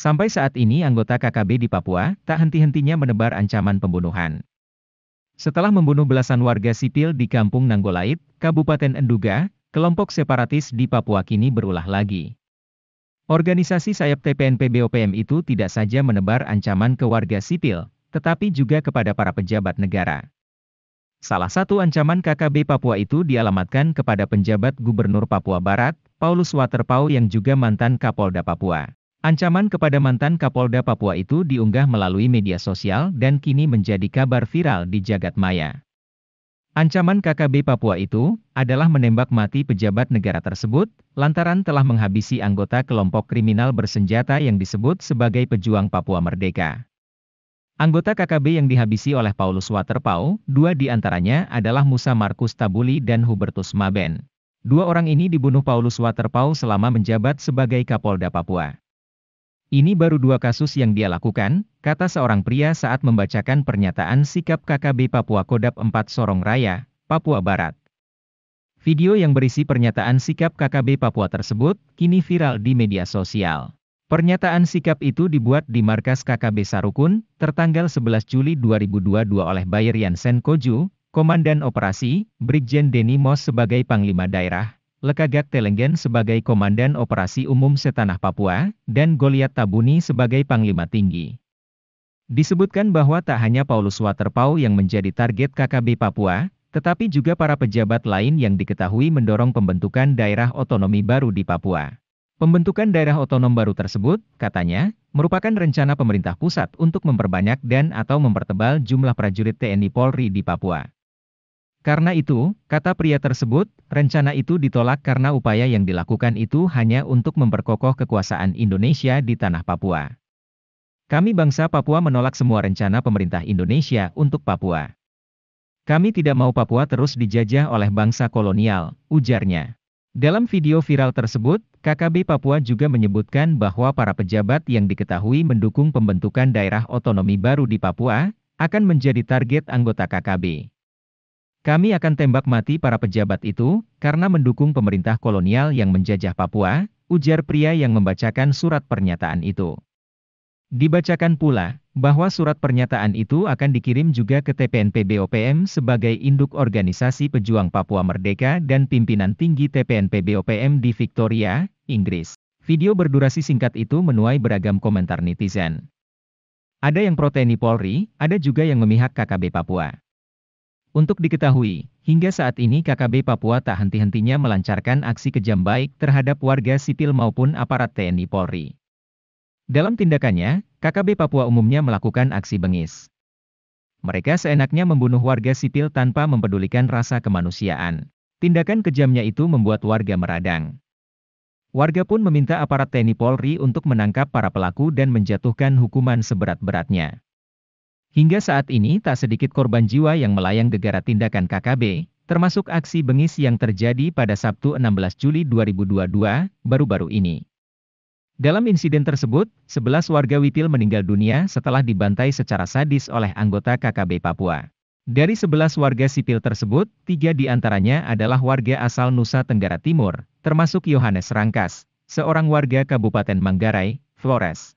Sampai saat ini anggota KKB di Papua tak henti-hentinya menebar ancaman pembunuhan. Setelah membunuh belasan warga sipil di Kampung Nanggolait, Kabupaten Enduga, kelompok separatis di Papua kini berulah lagi. Organisasi sayap TPNPBOPM itu tidak saja menebar ancaman ke warga sipil, tetapi juga kepada para pejabat negara. Salah satu ancaman KKB Papua itu dialamatkan kepada penjabat Gubernur Papua Barat, Paulus Waterpau yang juga mantan Kapolda Papua. Ancaman kepada mantan Kapolda Papua itu diunggah melalui media sosial dan kini menjadi kabar viral di jagat maya. Ancaman KKB Papua itu adalah menembak mati pejabat negara tersebut lantaran telah menghabisi anggota kelompok kriminal bersenjata yang disebut sebagai pejuang Papua Merdeka. Anggota KKB yang dihabisi oleh Paulus Waterpau, dua di antaranya adalah Musa Markus Tabuli dan Hubertus Maben. Dua orang ini dibunuh Paulus Waterpau selama menjabat sebagai Kapolda Papua. Ini baru dua kasus yang dia lakukan, kata seorang pria saat membacakan pernyataan sikap KKB Papua Kodap 4 Sorong Raya, Papua Barat. Video yang berisi pernyataan sikap KKB Papua tersebut kini viral di media sosial. Pernyataan sikap itu dibuat di markas KKB Sarukun, tertanggal 11 Juli 2022 oleh Yansen Koju, Komandan Operasi, Brigjen Denny Mos sebagai Panglima Daerah, Lekagat Telenggen sebagai Komandan Operasi Umum Setanah Papua, dan Goliat Tabuni sebagai Panglima Tinggi. Disebutkan bahwa tak hanya Paulus Waterpau yang menjadi target KKB Papua, tetapi juga para pejabat lain yang diketahui mendorong pembentukan daerah otonomi baru di Papua. Pembentukan daerah otonom baru tersebut, katanya, merupakan rencana pemerintah pusat untuk memperbanyak dan atau mempertebal jumlah prajurit TNI Polri di Papua. Karena itu, kata pria tersebut, rencana itu ditolak karena upaya yang dilakukan itu hanya untuk memperkokoh kekuasaan Indonesia di tanah Papua. Kami bangsa Papua menolak semua rencana pemerintah Indonesia untuk Papua. Kami tidak mau Papua terus dijajah oleh bangsa kolonial, ujarnya. Dalam video viral tersebut, KKB Papua juga menyebutkan bahwa para pejabat yang diketahui mendukung pembentukan daerah otonomi baru di Papua akan menjadi target anggota KKB. Kami akan tembak mati para pejabat itu, karena mendukung pemerintah kolonial yang menjajah Papua, ujar pria yang membacakan surat pernyataan itu. Dibacakan pula, bahwa surat pernyataan itu akan dikirim juga ke TPNPBOPM sebagai induk organisasi pejuang Papua Merdeka dan pimpinan tinggi TPNPBOPM di Victoria, Inggris. Video berdurasi singkat itu menuai beragam komentar netizen. Ada yang pro TNI Polri, ada juga yang memihak KKB Papua. Untuk diketahui, hingga saat ini KKB Papua tak henti-hentinya melancarkan aksi kejam baik terhadap warga sipil maupun aparat TNI Polri. Dalam tindakannya, KKB Papua umumnya melakukan aksi bengis. Mereka seenaknya membunuh warga sipil tanpa mempedulikan rasa kemanusiaan. Tindakan kejamnya itu membuat warga meradang. Warga pun meminta aparat TNI Polri untuk menangkap para pelaku dan menjatuhkan hukuman seberat-beratnya. Hingga saat ini tak sedikit korban jiwa yang melayang gegara tindakan KKB, termasuk aksi bengis yang terjadi pada Sabtu 16 Juli 2022, baru-baru ini. Dalam insiden tersebut, 11 warga Witil meninggal dunia setelah dibantai secara sadis oleh anggota KKB Papua. Dari 11 warga sipil tersebut, tiga diantaranya adalah warga asal Nusa Tenggara Timur, termasuk Yohanes Rangkas, seorang warga Kabupaten Manggarai, Flores.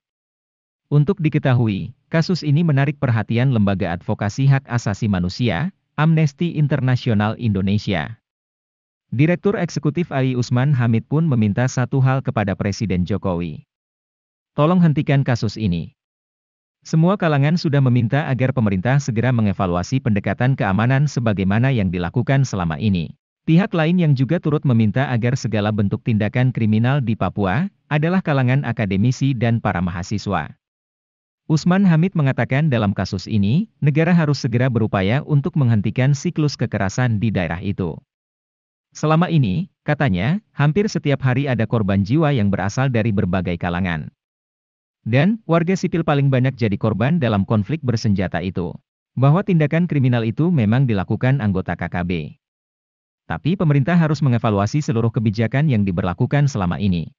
Untuk diketahui, kasus ini menarik perhatian Lembaga Advokasi Hak Asasi Manusia, Amnesty International Indonesia. Direktur Eksekutif Ali Usman Hamid pun meminta satu hal kepada Presiden Jokowi. Tolong hentikan kasus ini. Semua kalangan sudah meminta agar pemerintah segera mengevaluasi pendekatan keamanan sebagaimana yang dilakukan selama ini. Pihak lain yang juga turut meminta agar segala bentuk tindakan kriminal di Papua adalah kalangan akademisi dan para mahasiswa. Usman Hamid mengatakan dalam kasus ini, negara harus segera berupaya untuk menghentikan siklus kekerasan di daerah itu. Selama ini, katanya, hampir setiap hari ada korban jiwa yang berasal dari berbagai kalangan. Dan, warga sipil paling banyak jadi korban dalam konflik bersenjata itu. Bahwa tindakan kriminal itu memang dilakukan anggota KKB. Tapi pemerintah harus mengevaluasi seluruh kebijakan yang diberlakukan selama ini.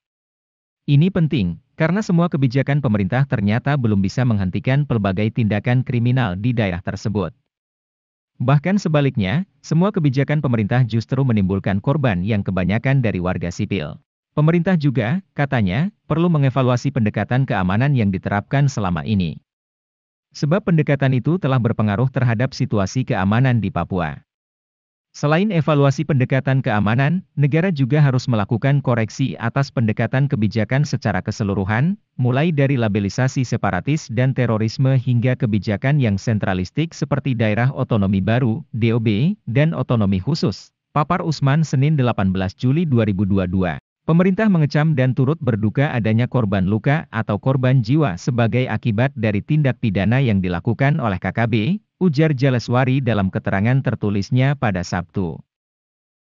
Ini penting, karena semua kebijakan pemerintah ternyata belum bisa menghentikan pelbagai tindakan kriminal di daerah tersebut. Bahkan sebaliknya, semua kebijakan pemerintah justru menimbulkan korban yang kebanyakan dari warga sipil. Pemerintah juga, katanya, perlu mengevaluasi pendekatan keamanan yang diterapkan selama ini. Sebab pendekatan itu telah berpengaruh terhadap situasi keamanan di Papua. Selain evaluasi pendekatan keamanan, negara juga harus melakukan koreksi atas pendekatan kebijakan secara keseluruhan, mulai dari labelisasi separatis dan terorisme hingga kebijakan yang sentralistik seperti daerah otonomi baru (DOB) dan otonomi khusus. Papar Usman Senin 18 Juli 2022. Pemerintah mengecam dan turut berduka adanya korban luka atau korban jiwa sebagai akibat dari tindak pidana yang dilakukan oleh KKB, ujar Jaleswari dalam keterangan tertulisnya pada Sabtu.